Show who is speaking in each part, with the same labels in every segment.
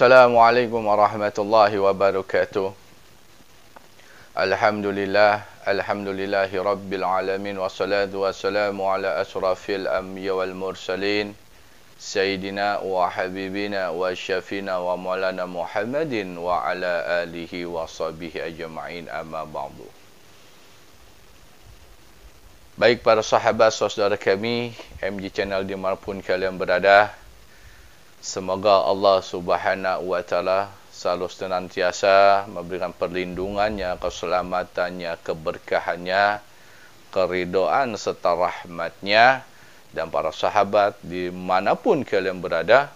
Speaker 1: Assalamualaikum warahmatullahi wabarakatuh. Alhamdulillah, alhamdulillahi rabbil alamin wassalatu wassalamu ala asrafil anbiya wal mursalin sayidina wa habibina wa syafina wa maulana Muhammadin wa ala alihi wa sahbihi ajma'in amma ba'du. Baik para sahabat saudara kami MG Channel di mana pun kalian berada, Semoga Allah Subhanahu wa taala selalu senantiasa memberikan perlindungannya, keselamatannya, keberkahannya, keridoan serta rahmatnya dan para sahabat dimanapun kalian berada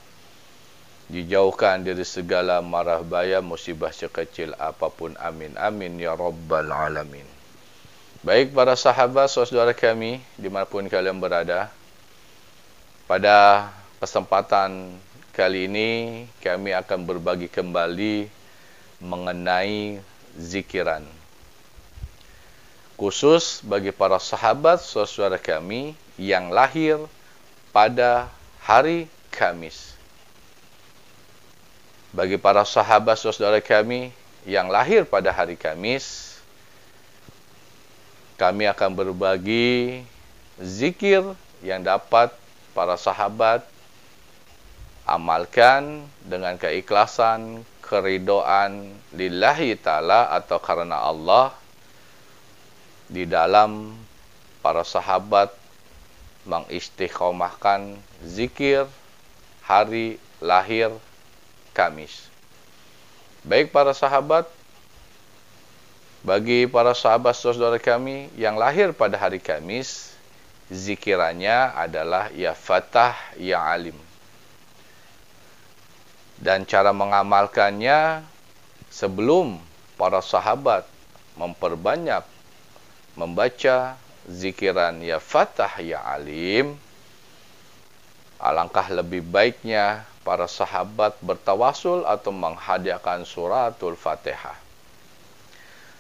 Speaker 1: dijauhkan dari segala marah bahaya musibah sekecil apapun amin amin ya rabbal alamin baik para sahabat saudara kami dimanapun kalian berada pada kesempatan kali ini kami akan berbagi kembali mengenai zikiran. Khusus bagi para sahabat saudara kami yang lahir pada hari Kamis. Bagi para sahabat saudara kami yang lahir pada hari Kamis, kami akan berbagi zikir yang dapat para sahabat amalkan dengan keikhlasan, keridoan lillahi ta'ala atau karena Allah di dalam para sahabat mengistiqomahkan zikir hari lahir Kamis. Baik para sahabat, bagi para sahabat saudara kami yang lahir pada hari Kamis, zikirannya adalah Ya Fatah Ya Alim dan cara mengamalkannya sebelum para sahabat memperbanyak membaca zikiran ya fatah ya alim alangkah lebih baiknya para sahabat bertawasul atau menghadiahkan suratul fatihah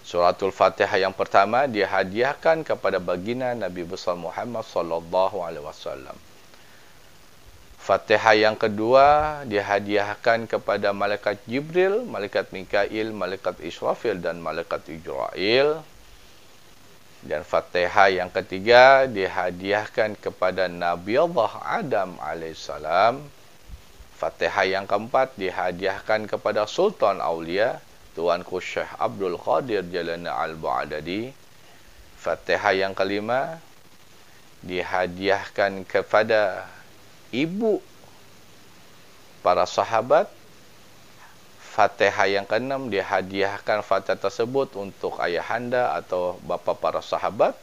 Speaker 1: suratul fatihah yang pertama dihadiahkan kepada baginda Nabi besar Muhammad sallallahu alaihi wasallam Fatihah yang kedua dihadiahkan kepada Malaikat Jibril, Malaikat Mikail, Malaikat Israfil dan Malaikat Israel. Dan Fatihah yang ketiga dihadiahkan kepada Nabi Allah Adam AS. Fatihah yang keempat dihadiahkan kepada Sultan Aulia, Tuanku Syekh Abdul Qadir Jalani Al-Bu'adadi. Fatihah yang kelima dihadiahkan kepada ibu para sahabat Fatihah yang keenam dihadiahkan Fatihah tersebut untuk ayahanda atau bapa para sahabat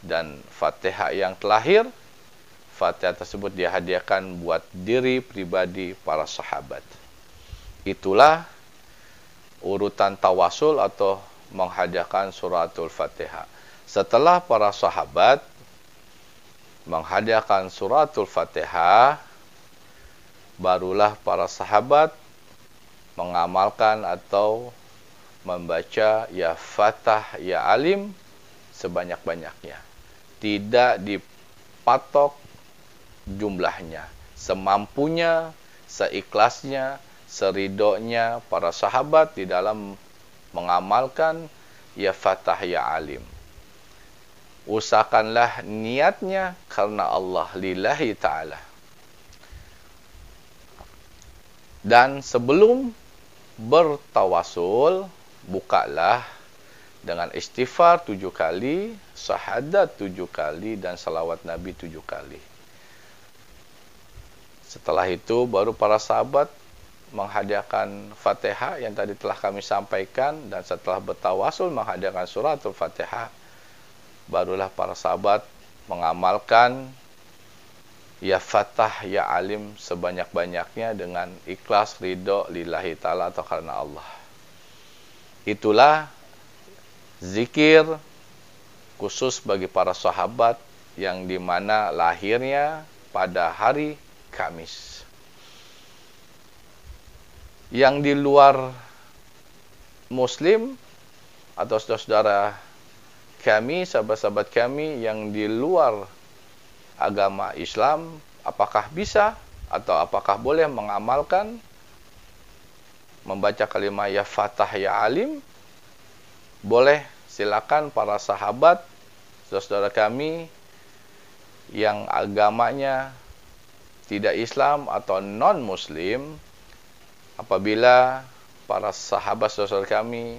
Speaker 1: dan Fatihah yang terakhir Fatihah tersebut dihadiahkan buat diri pribadi para sahabat. Itulah urutan tawasul atau menghadiahkan suratul Fatihah. Setelah para sahabat menghadiahkan suratul fatihah barulah para sahabat mengamalkan atau membaca ya fatah ya alim sebanyak-banyaknya tidak dipatok jumlahnya semampunya seikhlasnya seridoknya para sahabat di dalam mengamalkan ya fatah ya alim usahakanlah niatnya karena Allah lillahi ta'ala. Dan sebelum bertawasul, bukalah dengan istighfar tujuh kali, sahadat tujuh kali, dan salawat Nabi tujuh kali. Setelah itu, baru para sahabat menghadiahkan fatihah yang tadi telah kami sampaikan dan setelah bertawasul menghadiahkan surat al-fatihah barulah para sahabat mengamalkan ya fatah ya alim sebanyak-banyaknya dengan ikhlas ridho lillahi ta'ala atau karena Allah. Itulah zikir khusus bagi para sahabat yang dimana lahirnya pada hari Kamis. Yang di luar Muslim atau saudara-saudara kami, sahabat-sahabat kami yang di luar agama Islam, apakah bisa atau apakah boleh mengamalkan membaca kalimat ya fatah ya alim? Boleh, silakan para sahabat, saudara-saudara kami yang agamanya tidak Islam atau non Muslim, apabila para sahabat saudara kami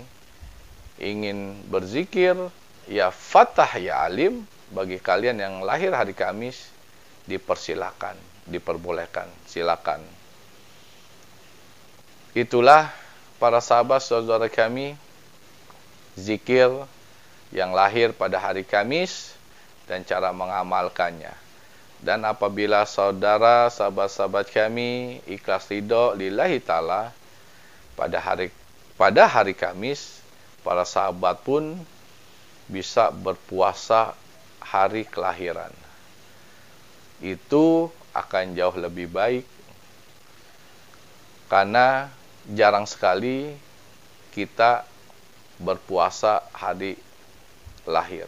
Speaker 1: ingin berzikir, Ya Fatah Ya Alim bagi kalian yang lahir hari Kamis dipersilakan, diperbolehkan, silakan. Itulah para sahabat saudara kami zikir yang lahir pada hari Kamis dan cara mengamalkannya. Dan apabila saudara sahabat-sahabat kami ikhlas ridho lillahi taala pada hari pada hari Kamis para sahabat pun bisa berpuasa hari kelahiran. Itu akan jauh lebih baik karena jarang sekali kita berpuasa hari lahir.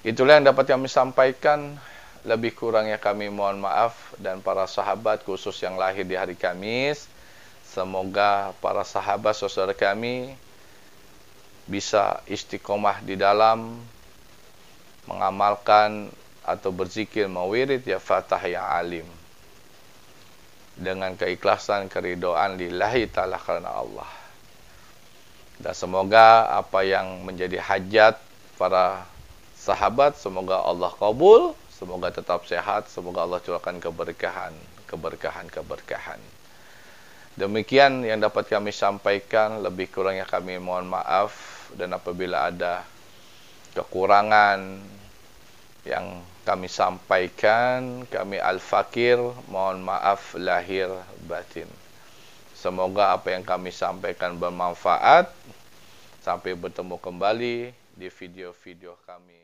Speaker 1: Itulah yang dapat kami sampaikan. Lebih kurangnya kami mohon maaf dan para sahabat khusus yang lahir di hari Kamis. Semoga para sahabat saudara kami bisa istiqomah di dalam mengamalkan atau berzikir mawirid ya fatah ya alim dengan keikhlasan keridoan lillahi ta'ala karena Allah dan semoga apa yang menjadi hajat para sahabat semoga Allah kabul semoga tetap sehat semoga Allah curahkan keberkahan keberkahan keberkahan demikian yang dapat kami sampaikan lebih kurangnya kami mohon maaf dan apabila ada kekurangan yang kami sampaikan kami al-fakir mohon maaf lahir batin semoga apa yang kami sampaikan bermanfaat sampai bertemu kembali di video-video kami